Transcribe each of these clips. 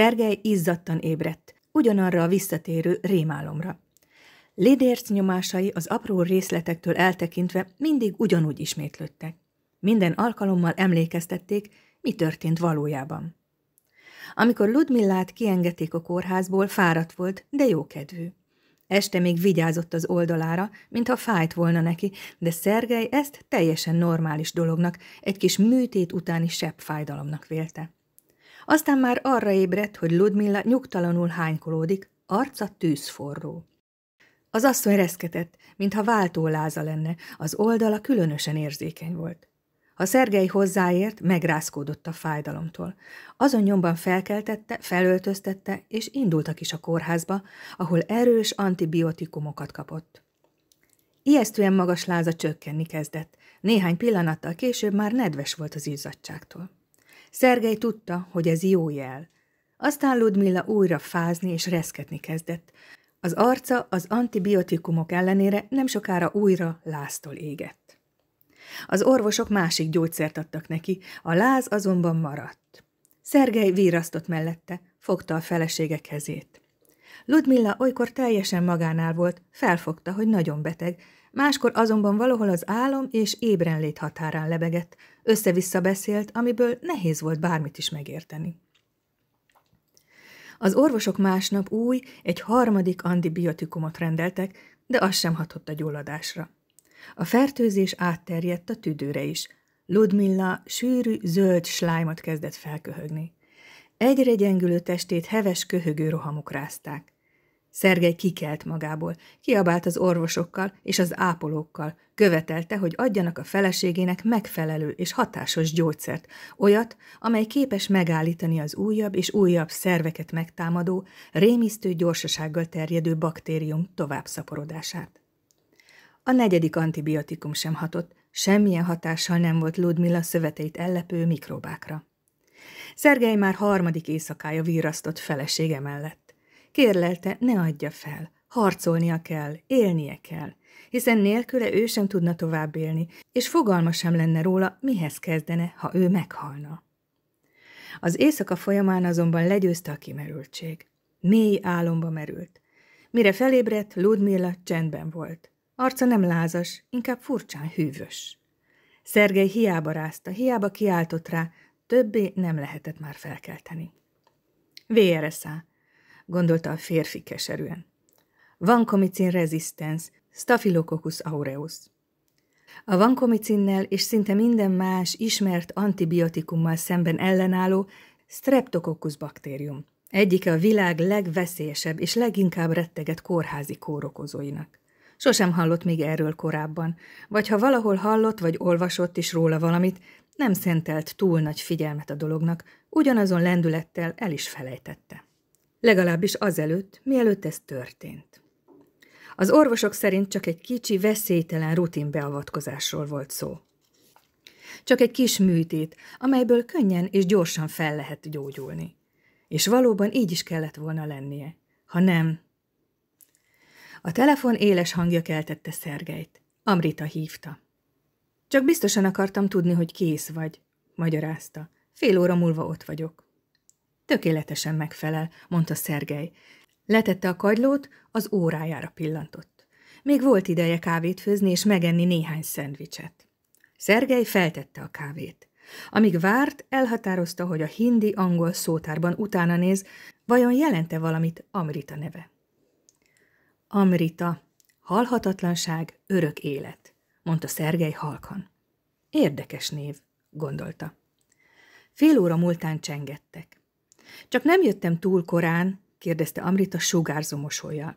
Szergej izzadtan ébredt, ugyanarra a visszatérő rémálomra. Lidérc nyomásai az apró részletektől eltekintve mindig ugyanúgy ismétlődtek. Minden alkalommal emlékeztették, mi történt valójában. Amikor Ludmillát kiengedték a kórházból, fáradt volt, de jókedvű. Este még vigyázott az oldalára, mintha fájt volna neki, de Szergej ezt teljesen normális dolognak, egy kis műtét utáni sebb fájdalomnak vélte. Aztán már arra ébredt, hogy Ludmilla nyugtalanul hánykolódik, arca tűzforró. Az asszony reszketett, mintha váltó láza lenne, az oldala különösen érzékeny volt. Ha Szergei hozzáért, megrázkódott a fájdalomtól. Azon nyomban felkeltette, felöltöztette, és indultak is a kórházba, ahol erős antibiotikumokat kapott. Ijesztően magas láza csökkenni kezdett, néhány pillanattal később már nedves volt az izzadságtól. Szergej tudta, hogy ez jó jel. Aztán Ludmilla újra fázni és reszketni kezdett. Az arca az antibiotikumok ellenére nem sokára újra láztól égett. Az orvosok másik gyógyszert adtak neki, a láz azonban maradt. Szergej vírasztott mellette, fogta a felesége kezét. Ludmilla olykor teljesen magánál volt, felfogta, hogy nagyon beteg, máskor azonban valahol az álom és ébrenlét határán lebegett, össze-vissza beszélt, amiből nehéz volt bármit is megérteni. Az orvosok másnap új, egy harmadik antibiotikumot rendeltek, de az sem hatott a gyulladásra. A fertőzés átterjedt a tüdőre is. Ludmilla sűrű, zöld slájmot kezdett felköhögni. Egyre gyengülő testét heves köhögő rohamok rázták. Szergej kikelt magából, kiabált az orvosokkal és az ápolókkal, követelte, hogy adjanak a feleségének megfelelő és hatásos gyógyszert, olyat, amely képes megállítani az újabb és újabb szerveket megtámadó, rémisztő gyorsasággal terjedő baktérium szaporodását. A negyedik antibiotikum sem hatott, semmilyen hatással nem volt Ludmilla szöveteit ellepő mikrobákra. Szergej már harmadik éjszakája virrasztott felesége mellett. Kérlelte, ne adja fel. Harcolnia kell, élnie kell, hiszen nélküle ő sem tudna tovább élni, és fogalma sem lenne róla, mihez kezdene, ha ő meghalna. Az éjszaka folyamán azonban legyőzte a kimerültség. Mély álomba merült. Mire felébredt, Ludmilla csendben volt. Arca nem lázas, inkább furcsán hűvös. Szergei hiába rázta, hiába kiáltott rá, többé nem lehetett már felkelteni. száll gondolta a férfi keserűen. Vankomicin rezisztens Staphylococcus aureus. A vankomicinnel és szinte minden más ismert antibiotikummal szemben ellenálló Streptococcus baktérium, egyike a világ legveszélyesebb és leginkább retteget kórházi kórokozóinak. Sosem hallott még erről korábban, vagy ha valahol hallott vagy olvasott is róla valamit, nem szentelt túl nagy figyelmet a dolognak, ugyanazon lendülettel el is felejtette. Legalábbis azelőtt, mielőtt ez történt. Az orvosok szerint csak egy kicsi, veszélytelen rutinbeavatkozásról volt szó. Csak egy kis műtét, amelyből könnyen és gyorsan fel lehet gyógyulni. És valóban így is kellett volna lennie. Ha nem... A telefon éles hangja keltette Szergejt. Amrita hívta. Csak biztosan akartam tudni, hogy kész vagy, magyarázta. Fél óra múlva ott vagyok. Tökéletesen megfelel, mondta Szergej. Letette a kagylót, az órájára pillantott. Még volt ideje kávét főzni és megenni néhány szendvicset. Szergej feltette a kávét. Amíg várt, elhatározta, hogy a hindi-angol szótárban utána néz, vajon jelente valamit Amrita neve. Amrita, halhatatlanság, örök élet, mondta Szergej halkan. Érdekes név, gondolta. Fél óra múltán csengettek. Csak nem jöttem túl korán, kérdezte Amrita sugárzó mosolyjal.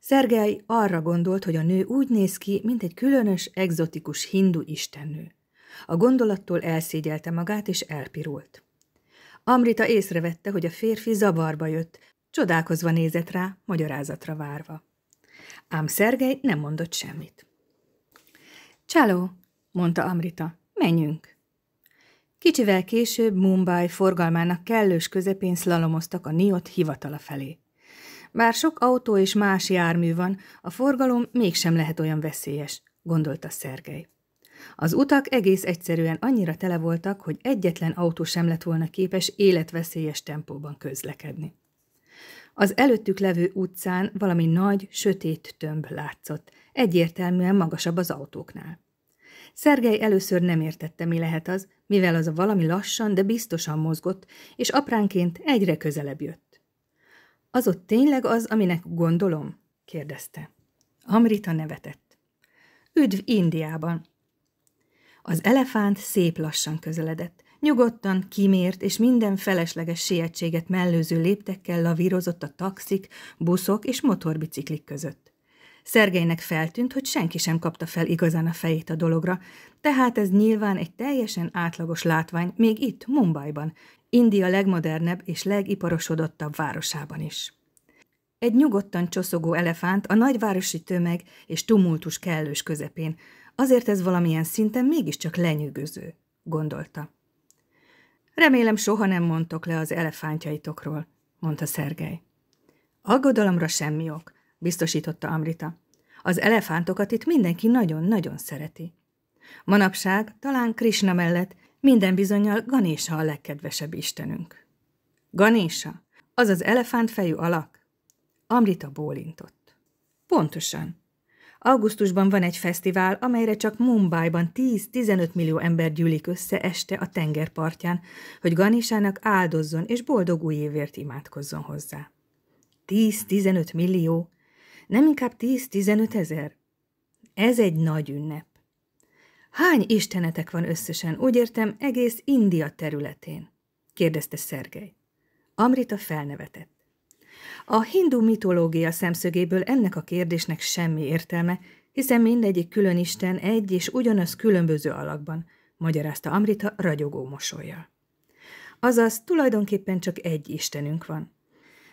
Szergej arra gondolt, hogy a nő úgy néz ki, mint egy különös, egzotikus hindu istennő. A gondolattól elszégyelte magát, és elpirult. Amrita észrevette, hogy a férfi zavarba jött, csodálkozva nézett rá, magyarázatra várva. Ám Szergej nem mondott semmit. Csáló, mondta Amrita, menjünk. Kicsivel később Mumbai forgalmának kellős közepén szlalomoztak a Niot hivatala felé. Bár sok autó és más jármű van, a forgalom mégsem lehet olyan veszélyes, gondolta Szergej. Az utak egész egyszerűen annyira tele voltak, hogy egyetlen autó sem lett volna képes életveszélyes tempóban közlekedni. Az előttük levő utcán valami nagy, sötét tömb látszott, egyértelműen magasabb az autóknál. Szergely először nem értette, mi lehet az, mivel az a valami lassan, de biztosan mozgott, és apránként egyre közelebb jött. Az ott tényleg az, aminek gondolom? kérdezte. Amrita nevetett. Üdv Indiában! Az elefánt szép lassan közeledett, Nyugodtan, kimért és minden felesleges sietséget mellőző léptekkel lavírozott a taxik, buszok és motorbiciklik között. Szergeinek feltűnt, hogy senki sem kapta fel igazán a fejét a dologra, tehát ez nyilván egy teljesen átlagos látvány még itt, Mumbaiban, India legmodernebb és legiparosodottabb városában is. Egy nyugodtan csoszogó elefánt a nagyvárosi tömeg és tumultus kellős közepén, azért ez valamilyen szinten mégiscsak lenyűgöző, gondolta. Remélem soha nem mondtok le az elefántjaitokról, mondta Szergej. Aggodalomra semmi ok biztosította Amrita. Az elefántokat itt mindenki nagyon-nagyon szereti. Manapság talán Krishna mellett minden bizonyal Ganésa a legkedvesebb istenünk. Ganésa, az az elefántfejű alak? Amrita bólintott. Pontosan. Augusztusban van egy fesztivál, amelyre csak Mumbai-ban 10-15 millió ember gyűlik össze este a tengerpartján, hogy Ganésának áldozzon és boldog új évért imádkozzon hozzá. 10-15 millió, nem inkább 10-15 ezer? Ez egy nagy ünnep. Hány istenetek van összesen, úgy értem, egész India területén? kérdezte Szergej. Amrita felnevetett. A hindu mitológia szemszögéből ennek a kérdésnek semmi értelme, hiszen mindegyik külön isten egy és ugyanaz különböző alakban, magyarázta Amrita ragyogó mosolyjal. Azaz tulajdonképpen csak egy istenünk van.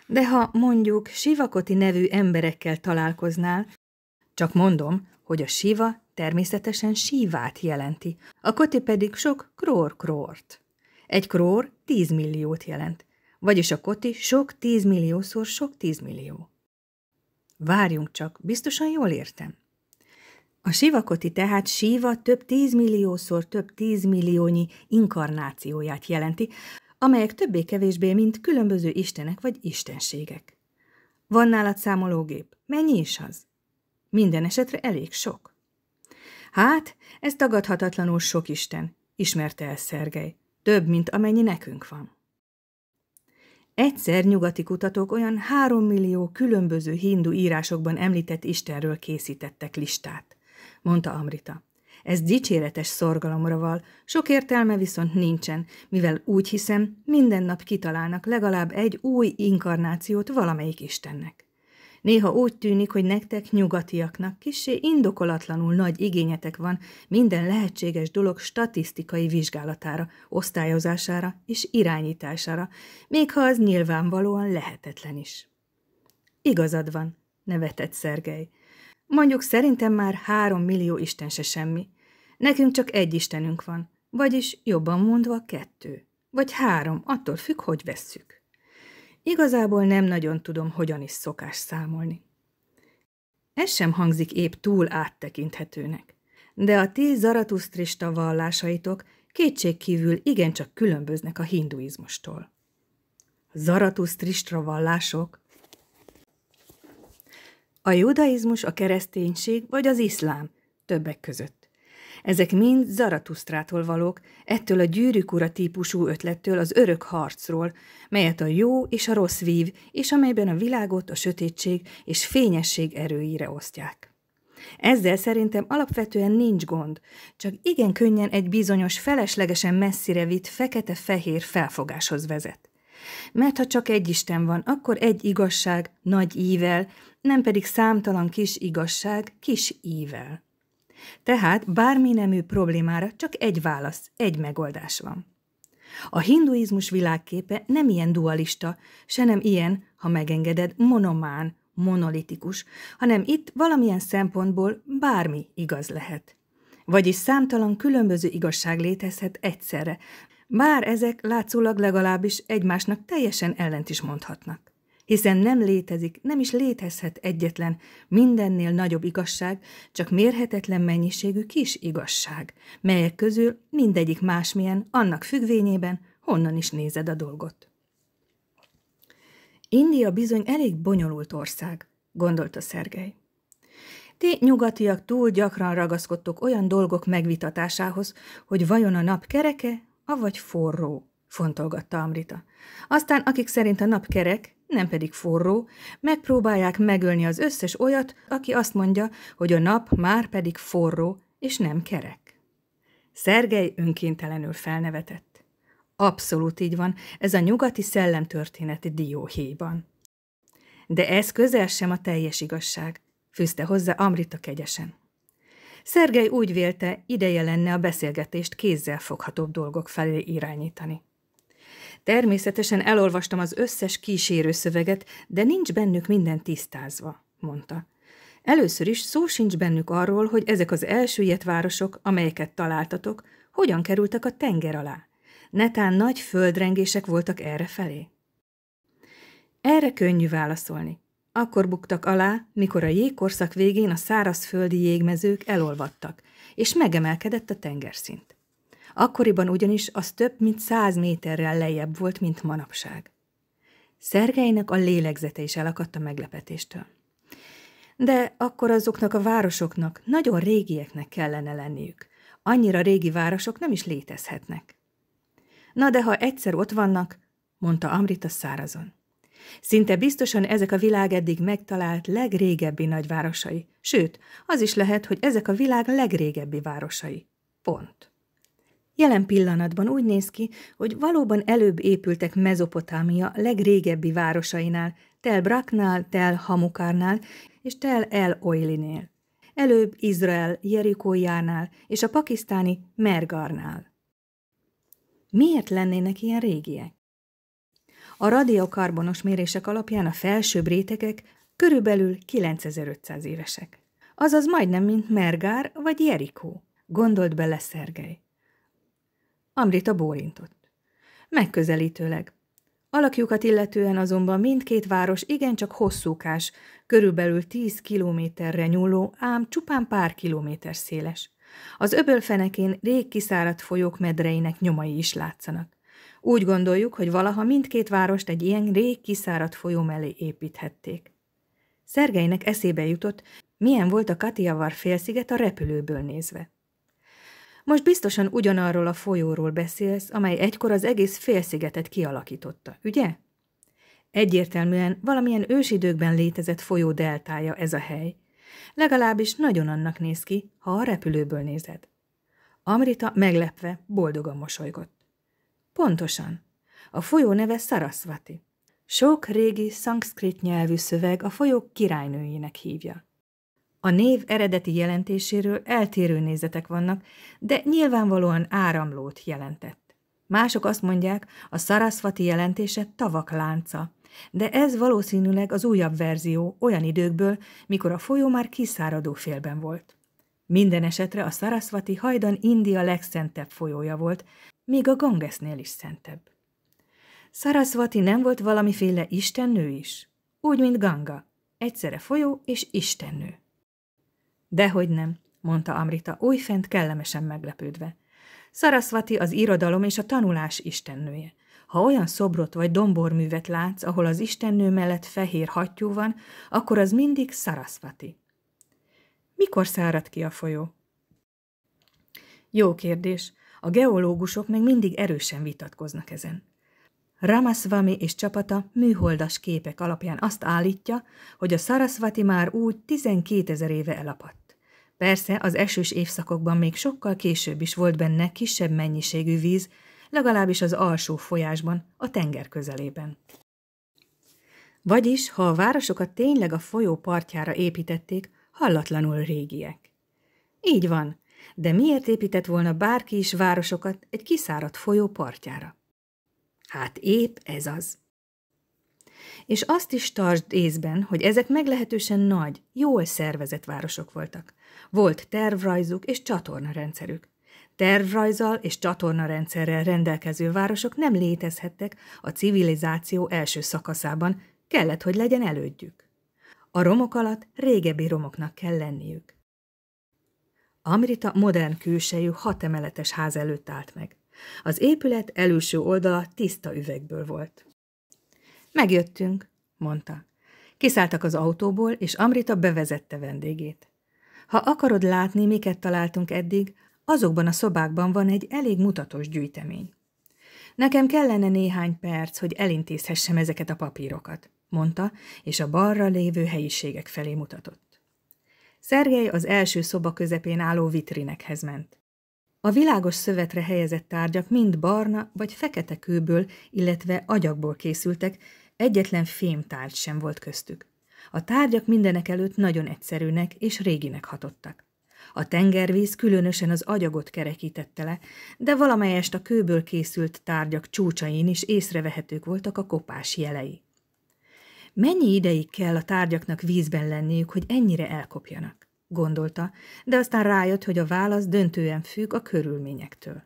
De ha mondjuk Sivakoti nevű emberekkel találkoznál, csak mondom, hogy a Siva természetesen sívát jelenti, a koti pedig sok krór-krórt. Egy krór tízmilliót jelent, vagyis a koti sok tízmilliószor sok tízmillió. Várjunk csak, biztosan jól értem. A sivakoti tehát síva több tízmilliószor több tízmilliónyi inkarnációját jelenti, amelyek többé-kevésbé mint különböző istenek vagy istenségek. Van nálad számológép, mennyi is az? Minden esetre elég sok. Hát, ez tagadhatatlanul sok isten, ismerte el Szergej, több, mint amennyi nekünk van. Egyszer nyugati kutatók olyan három millió különböző hindu írásokban említett Istenről készítettek listát, mondta Amrita. Ez dicséretes szorgalomra val, sok értelme viszont nincsen, mivel úgy hiszem, minden nap kitalálnak legalább egy új inkarnációt valamelyik Istennek. Néha úgy tűnik, hogy nektek nyugatiaknak kisé indokolatlanul nagy igényetek van minden lehetséges dolog statisztikai vizsgálatára, osztályozására és irányítására, még ha az nyilvánvalóan lehetetlen is. Igazad van, nevetett Szergej. Mondjuk szerintem már három millió Isten se semmi. Nekünk csak egy Istenünk van, vagyis jobban mondva kettő, vagy három, attól függ, hogy vesszük. Igazából nem nagyon tudom, hogyan is szokás számolni. Ez sem hangzik épp túl áttekinthetőnek, de a ti zaratusztrista vallásaitok kétségkívül igencsak különböznek a hinduizmustól. Zaratusztrista vallások? A judaizmus, a kereszténység vagy az iszlám többek között. Ezek mind Zaratusztrától valók, ettől a gyűrűk ura típusú ötlettől az örök harcról, melyet a jó és a rossz vív, és amelyben a világot a sötétség és fényesség erőire osztják. Ezzel szerintem alapvetően nincs gond, csak igen könnyen egy bizonyos feleslegesen messzire vitt fekete-fehér felfogáshoz vezet. Mert ha csak egy Isten van, akkor egy igazság nagy ível, nem pedig számtalan kis igazság kis ível. Tehát bármi nemű problémára csak egy válasz, egy megoldás van. A hinduizmus világképe nem ilyen dualista, se nem ilyen, ha megengeded, monomán, monolitikus, hanem itt valamilyen szempontból bármi igaz lehet. Vagyis számtalan különböző igazság létezhet egyszerre, bár ezek látszólag legalábbis egymásnak teljesen ellent is mondhatnak hiszen nem létezik, nem is létezhet egyetlen, mindennél nagyobb igazság, csak mérhetetlen mennyiségű kis igazság, melyek közül mindegyik másmilyen, annak függvényében, honnan is nézed a dolgot. India bizony elég bonyolult ország, gondolta Szergej. Ti nyugatiak túl gyakran ragaszkodtok olyan dolgok megvitatásához, hogy vajon a nap kereke, avagy forró, fontolgatta Amrita. Aztán akik szerint a nap kerek, nem pedig forró, megpróbálják megölni az összes olyat, aki azt mondja, hogy a nap már pedig forró és nem kerek. Szergej önkéntelenül felnevetett. Abszolút így van, ez a nyugati szellemtörténeti dióhéjban. De ez közel sem a teljes igazság, fűzte hozzá Amrita kegyesen. Szergej úgy vélte, ideje lenne a beszélgetést kézzel foghatóbb dolgok felé irányítani. Természetesen elolvastam az összes kísérő szöveget, de nincs bennük minden tisztázva, mondta. Először is szó sincs bennük arról, hogy ezek az elsüllyedt városok, amelyeket találtatok, hogyan kerültek a tenger alá. Netán nagy földrengések voltak erre felé. Erre könnyű válaszolni. Akkor buktak alá, mikor a jégkorszak végén a szárazföldi jégmezők elolvadtak, és megemelkedett a tengerszint. Akkoriban ugyanis az több mint száz méterrel lejjebb volt, mint manapság. Szergeinek a lélegzete is elakadt a meglepetéstől. De akkor azoknak a városoknak nagyon régieknek kellene lenniük. Annyira régi városok nem is létezhetnek. Na de ha egyszer ott vannak, mondta Amrita szárazon. Szinte biztosan ezek a világ eddig megtalált legrégebbi nagyvárosai, sőt, az is lehet, hogy ezek a világ legrégebbi városai. Pont. Jelen pillanatban úgy néz ki, hogy valóban előbb épültek Mezopotámia legrégebbi városainál, Tel Braknál, Tel Hamukárnál és Tel El Oilinél. Előbb Izrael Jerikójánál és a pakisztáni Mergarnál. Miért lennének ilyen régiek? A radiokarbonos mérések alapján a felső rétegek körülbelül 9500 évesek. Azaz majdnem, mint Mergár vagy Jerikó, gondolt bele Szergei. Amrita bólintott. Megközelítőleg. Alakjukat illetően azonban mindkét város igencsak hosszúkás, körülbelül 10 kilométerre nyúló, ám csupán pár kilométer széles. Az öbölfenekén rég kiszáradt folyók medreinek nyomai is látszanak. Úgy gondoljuk, hogy valaha mindkét várost egy ilyen rég kiszáradt folyó mellé építhették. Szergeinek eszébe jutott, milyen volt a Katiavar félsziget a repülőből nézve. Most biztosan ugyanarról a folyóról beszélsz, amely egykor az egész félszigetet kialakította, ugye? Egyértelműen valamilyen ősidőkben létezett folyó deltája ez a hely. Legalábbis nagyon annak néz ki, ha a repülőből nézed. Amrita meglepve, boldogan mosolygott. Pontosan. A folyó neve Sarasvati. Sok régi szanszkrit nyelvű szöveg a folyók királynőjének hívja. A név eredeti jelentéséről eltérő nézetek vannak, de nyilvánvalóan áramlót jelentett. Mások azt mondják, a szaraszvati jelentése tavak lánca, de ez valószínűleg az újabb verzió olyan időkből, mikor a folyó már kiszáradó félben volt. Minden esetre a szaraszvati hajdan India legszentebb folyója volt, még a Gangesnél is szentebb. Szaraszvati nem volt valamiféle istennő is? Úgy, mint Ganga. Egyszerre folyó és istennő. Dehogy nem, mondta Amrita újfent kellemesen meglepődve. Szaraszvati az irodalom és a tanulás istennője. Ha olyan szobrot vagy domborművet látsz, ahol az istennő mellett fehér hattyú van, akkor az mindig Szaraszvati. Mikor szárad ki a folyó? Jó kérdés. A geológusok még mindig erősen vitatkoznak ezen. Ramaswamy és csapata műholdas képek alapján azt állítja, hogy a Szaraszvati már úgy 12 ezer éve elapadt. Persze az esős évszakokban még sokkal később is volt benne kisebb mennyiségű víz, legalábbis az alsó folyásban, a tenger közelében. Vagyis, ha a városokat tényleg a folyó partjára építették, hallatlanul régiek. Így van, de miért épített volna bárki is városokat egy kiszáradt folyó partjára? Hát épp ez az. És azt is tartsd észben, hogy ezek meglehetősen nagy, jól szervezett városok voltak. Volt tervrajzuk és csatornarendszerük. Tervrajzal és csatornarendszerrel rendelkező városok nem létezhettek a civilizáció első szakaszában, kellett, hogy legyen elődjük. A romok alatt régebbi romoknak kell lenniük. Amrita modern külsejű emeletes ház előtt állt meg. Az épület előső oldala tiszta üvegből volt. Megjöttünk, mondta. Kiszálltak az autóból, és Amrita bevezette vendégét. Ha akarod látni, miket találtunk eddig, azokban a szobákban van egy elég mutatós gyűjtemény. Nekem kellene néhány perc, hogy elintézhessem ezeket a papírokat, mondta, és a balra lévő helyiségek felé mutatott. Szergej az első szoba közepén álló vitrinekhez ment. A világos szövetre helyezett tárgyak mind barna vagy fekete kőből, illetve agyagból készültek, Egyetlen tárgy sem volt köztük. A tárgyak mindenek előtt nagyon egyszerűnek és réginek hatottak. A tengervíz különösen az agyagot kerekítette le, de valamelyest a kőből készült tárgyak csúcsain is észrevehetők voltak a kopás jelei. Mennyi ideig kell a tárgyaknak vízben lenniük, hogy ennyire elkopjanak? gondolta, de aztán rájött, hogy a válasz döntően függ a körülményektől.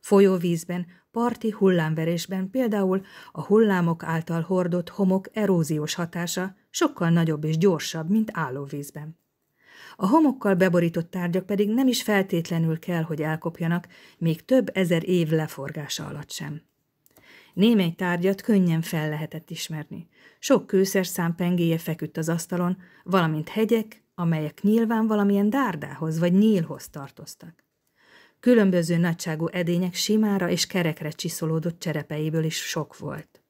Folyóvízben parti hullámverésben például a hullámok által hordott homok eróziós hatása sokkal nagyobb és gyorsabb, mint állóvízben. A homokkal beborított tárgyak pedig nem is feltétlenül kell, hogy elkopjanak, még több ezer év leforgása alatt sem. Némely tárgyat könnyen fel lehetett ismerni. Sok kőszer szám pengéje feküdt az asztalon, valamint hegyek, amelyek nyilván valamilyen dárdához vagy nyílhoz tartoztak különböző nagyságú edények simára és kerekre csiszolódott cserepeiből is sok volt.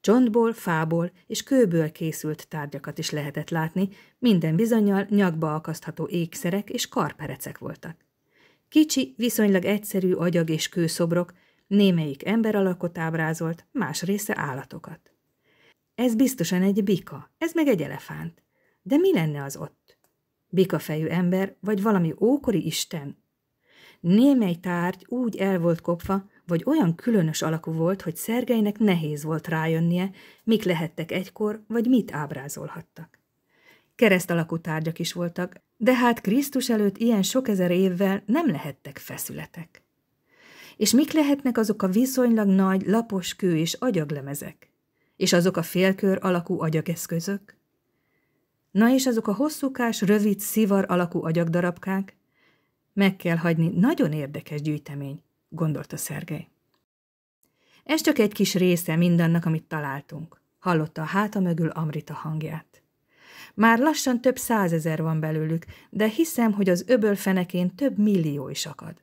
Csontból, fából és kőből készült tárgyakat is lehetett látni, minden bizonyal nyakba akasztható ékszerek és karperecek voltak. Kicsi, viszonylag egyszerű agyag és kőszobrok, némelyik emberalakot ábrázolt, más része állatokat. Ez biztosan egy bika, ez meg egy elefánt. De mi lenne az ott? Bikafejű ember, vagy valami ókori isten, Némely tárgy úgy el volt kopva, vagy olyan különös alakú volt, hogy Szergeinek nehéz volt rájönnie, mik lehettek egykor, vagy mit ábrázolhattak. Kereszt alakú tárgyak is voltak, de hát Krisztus előtt ilyen sok ezer évvel nem lehettek feszületek. És mik lehetnek azok a viszonylag nagy lapos kő és agyaglemezek? És azok a félkör alakú agyageszközök? Na és azok a hosszúkás, rövid, szivar alakú agyagdarabkák, meg kell hagyni, nagyon érdekes gyűjtemény, gondolta Szergej. Ez csak egy kis része mindannak, amit találtunk, hallotta a háta mögül Amrita hangját. Már lassan több százezer van belőlük, de hiszem, hogy az öböl fenekén több millió is akad.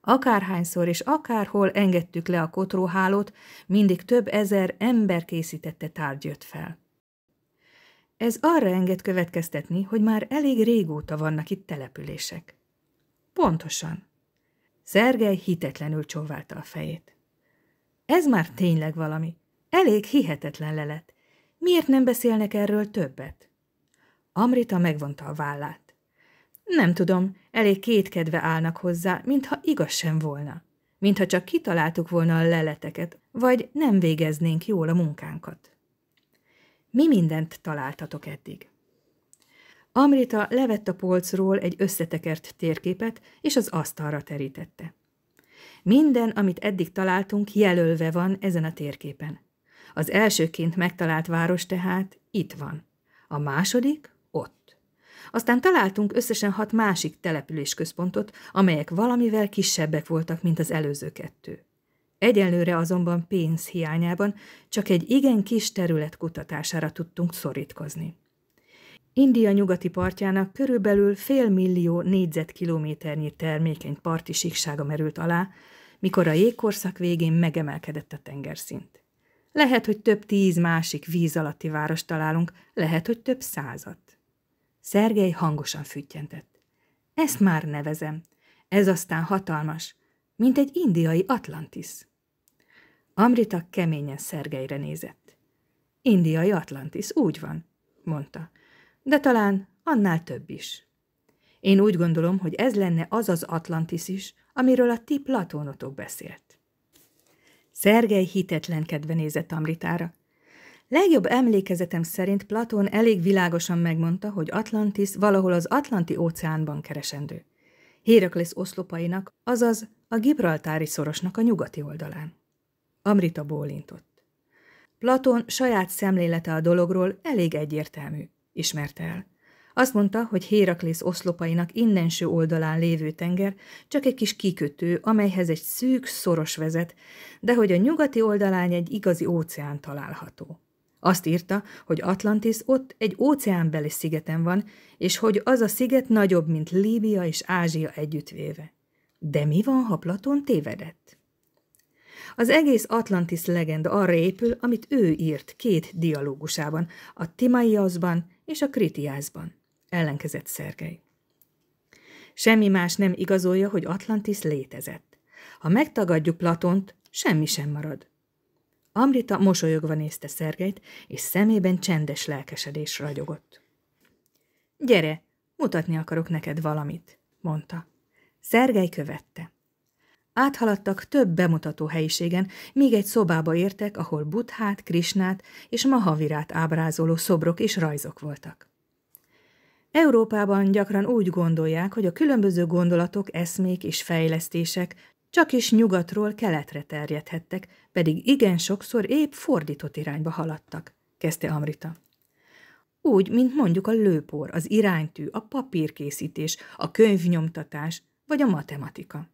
Akárhányszor és akárhol engedtük le a kotróhálót, mindig több ezer ember készítette tárgy jött fel. Ez arra enged következtetni, hogy már elég régóta vannak itt települések. Pontosan. Szergej hitetlenül csóválta a fejét. Ez már tényleg valami. Elég hihetetlen lelet. Miért nem beszélnek erről többet? Amrita megvonta a vállát. Nem tudom, elég kétkedve állnak hozzá, mintha igaz sem volna. Mintha csak kitaláltuk volna a leleteket, vagy nem végeznénk jól a munkánkat. Mi mindent találtatok eddig? Amrita levett a polcról egy összetekert térképet, és az asztalra terítette. Minden, amit eddig találtunk, jelölve van ezen a térképen. Az elsőként megtalált város tehát itt van. A második ott. Aztán találtunk összesen hat másik településközpontot, amelyek valamivel kisebbek voltak, mint az előző kettő. Egyelőre azonban pénz hiányában csak egy igen kis terület kutatására tudtunk szorítkozni. India nyugati partjának körülbelül fél millió négyzetkilométernyi termékeny parti síksága merült alá, mikor a jégkorszak végén megemelkedett a tengerszint. Lehet, hogy több tíz másik víz alatti várost találunk, lehet, hogy több százat. Szergej hangosan füttyentett. Ezt már nevezem. Ez aztán hatalmas, mint egy indiai Atlantis. Amrita keményen Szergejre nézett. Indiai Atlantis, úgy van, mondta de talán annál több is. Én úgy gondolom, hogy ez lenne az az Atlantis is, amiről a ti Platónotok beszélt. Szergej hitetlenkedve nézett Amritára. Legjobb emlékezetem szerint Platón elég világosan megmondta, hogy Atlantis valahol az Atlanti óceánban keresendő. Héraklesz oszlopainak, azaz a Gibraltári szorosnak a nyugati oldalán. Amrita bólintott. Platón saját szemlélete a dologról elég egyértelmű ismerte el. Azt mondta, hogy Héraklész oszlopainak innenső oldalán lévő tenger csak egy kis kikötő, amelyhez egy szűk szoros vezet, de hogy a nyugati oldalán egy igazi óceán található. Azt írta, hogy Atlantis ott egy óceánbeli szigeten van, és hogy az a sziget nagyobb, mint Líbia és Ázsia együttvéve. De mi van, ha Platon tévedett? Az egész Atlantis legenda arra épül, amit ő írt két dialógusában, a Timaiaszban és a Kritiászban, ellenkezett Szergei. Semmi más nem igazolja, hogy Atlantis létezett. Ha megtagadjuk Platont, semmi sem marad. Amrita mosolyogva nézte Szergeit, és szemében csendes lelkesedés ragyogott. Gyere, mutatni akarok neked valamit, mondta. Szergei követte. Áthaladtak több bemutató helyiségen, míg egy szobába értek, ahol Buthát, Krisnát és Mahavirát ábrázoló szobrok és rajzok voltak. Európában gyakran úgy gondolják, hogy a különböző gondolatok, eszmék és fejlesztések csak is nyugatról keletre terjedhettek, pedig igen sokszor épp fordított irányba haladtak, kezdte Amrita. Úgy, mint mondjuk a lőpor, az iránytű, a papírkészítés, a könyvnyomtatás vagy a matematika.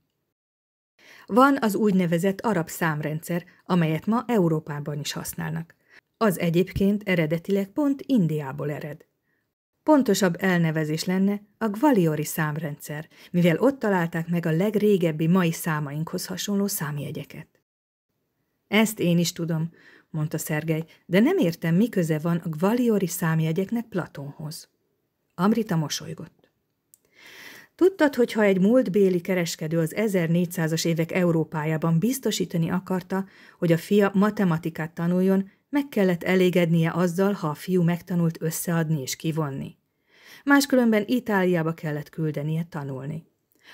Van az úgynevezett arab számrendszer, amelyet ma Európában is használnak. Az egyébként eredetileg pont Indiából ered. Pontosabb elnevezés lenne a gvaliori számrendszer, mivel ott találták meg a legrégebbi mai számainkhoz hasonló számjegyeket. Ezt én is tudom, mondta Szergej, de nem értem, mi köze van a gvaliori számjegyeknek Platonhoz. Amrita mosolygott. Tudtad, hogy ha egy múltbéli kereskedő az 1400-as évek Európájában biztosítani akarta, hogy a fia matematikát tanuljon, meg kellett elégednie azzal, ha a fiú megtanult összeadni és kivonni. Máskülönben Itáliába kellett küldenie tanulni.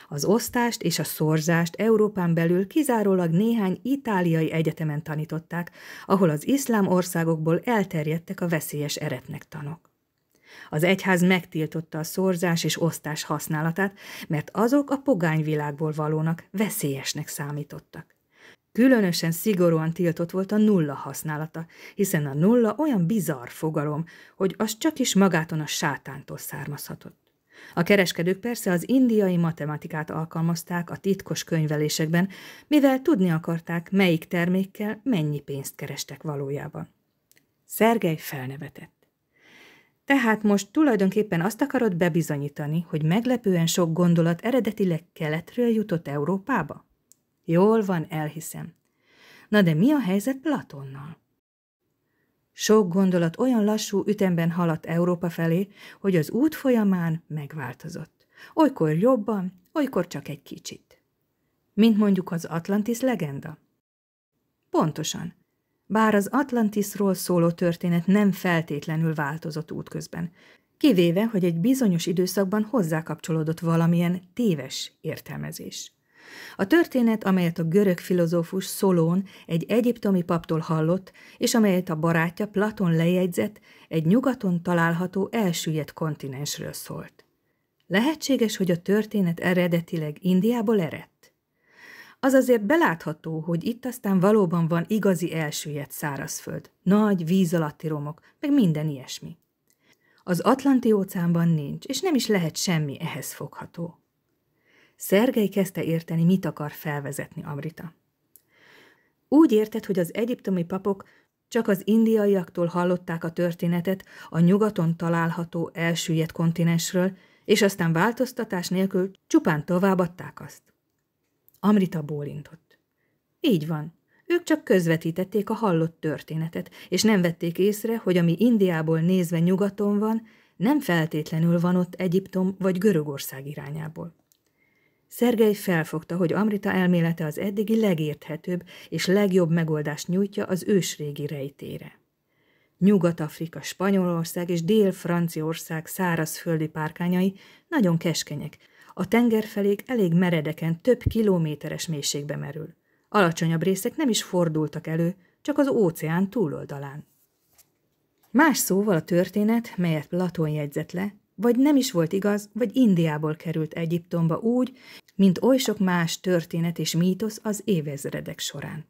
Az osztást és a szorzást Európán belül kizárólag néhány itáliai egyetemen tanították, ahol az iszlám országokból elterjedtek a veszélyes eretnek tanok az egyház megtiltotta a szorzás és osztás használatát, mert azok a pogányvilágból valónak veszélyesnek számítottak. Különösen szigorúan tiltott volt a nulla használata, hiszen a nulla olyan bizarr fogalom, hogy az csak is magáton a sátántól származhatott. A kereskedők persze az indiai matematikát alkalmazták a titkos könyvelésekben, mivel tudni akarták, melyik termékkel mennyi pénzt kerestek valójában. Szergej felnevetett. Tehát most tulajdonképpen azt akarod bebizonyítani, hogy meglepően sok gondolat eredetileg keletről jutott Európába? Jól van, elhiszem. Na de mi a helyzet Platonnal? Sok gondolat olyan lassú ütemben haladt Európa felé, hogy az út folyamán megváltozott. Olykor jobban, olykor csak egy kicsit. Mint mondjuk az Atlantis legenda. Pontosan, bár az Atlantisról szóló történet nem feltétlenül változott útközben, kivéve, hogy egy bizonyos időszakban hozzákapcsolódott valamilyen téves értelmezés. A történet, amelyet a görög filozófus Szolón egy egyiptomi paptól hallott, és amelyet a barátja Platon lejegyzett, egy nyugaton található elsüllyedt kontinensről szólt. Lehetséges, hogy a történet eredetileg Indiából eredt? az azért belátható, hogy itt aztán valóban van igazi elsüllyedt szárazföld, nagy, víz alatti romok, meg minden ilyesmi. Az Atlanti óceánban nincs, és nem is lehet semmi ehhez fogható. Szergei kezdte érteni, mit akar felvezetni Amrita. Úgy érted, hogy az egyiptomi papok csak az indiaiaktól hallották a történetet a nyugaton található elsüllyedt kontinensről, és aztán változtatás nélkül csupán továbbadták azt. Amrita bólintott. Így van. Ők csak közvetítették a hallott történetet, és nem vették észre, hogy ami Indiából nézve nyugaton van, nem feltétlenül van ott Egyiptom vagy Görögország irányából. Szergej felfogta, hogy Amrita elmélete az eddigi legérthetőbb és legjobb megoldást nyújtja az ősrégi rejtére. Nyugat-Afrika, Spanyolország és Dél-Franciaország szárazföldi párkányai nagyon keskenyek, a tengerfelék elég meredeken, több kilométeres mélységbe merül. Alacsonyabb részek nem is fordultak elő, csak az óceán túloldalán. Más szóval a történet, melyet Platón jegyzett le, vagy nem is volt igaz, vagy Indiából került Egyiptomba úgy, mint oly sok más történet és mítosz az évezredek során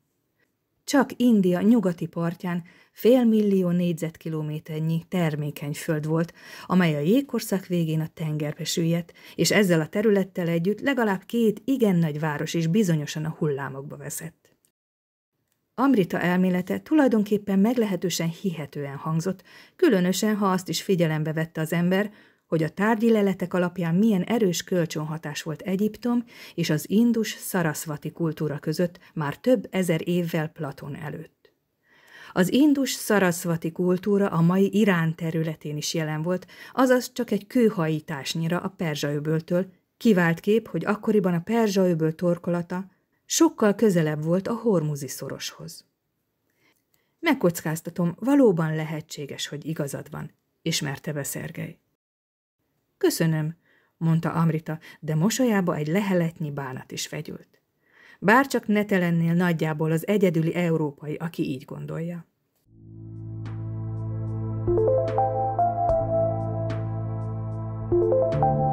csak India nyugati partján millió négyzetkilométernyi termékeny föld volt, amely a jégkorszak végén a tengerbe süllyedt, és ezzel a területtel együtt legalább két igen nagy város is bizonyosan a hullámokba veszett. Amrita elmélete tulajdonképpen meglehetősen hihetően hangzott, különösen ha azt is figyelembe vette az ember, hogy a tárgyi leletek alapján milyen erős kölcsönhatás volt Egyiptom és az indus szaraszvati kultúra között már több ezer évvel Platon előtt. Az indus szaraszvati kultúra a mai Irán területén is jelen volt, azaz csak egy kőhajításnyira a Perzsaöböltől, kivált kép, hogy akkoriban a Perzsaöböl torkolata sokkal közelebb volt a Hormuzi szoroshoz. Megkockáztatom, valóban lehetséges, hogy igazad van, ismerte be Szergej. Köszönöm, mondta Amrita, de mosolyába egy leheletnyi bánat is fegyült. Bárcsak ne te lennél nagyjából az egyedüli európai, aki így gondolja. Thank you.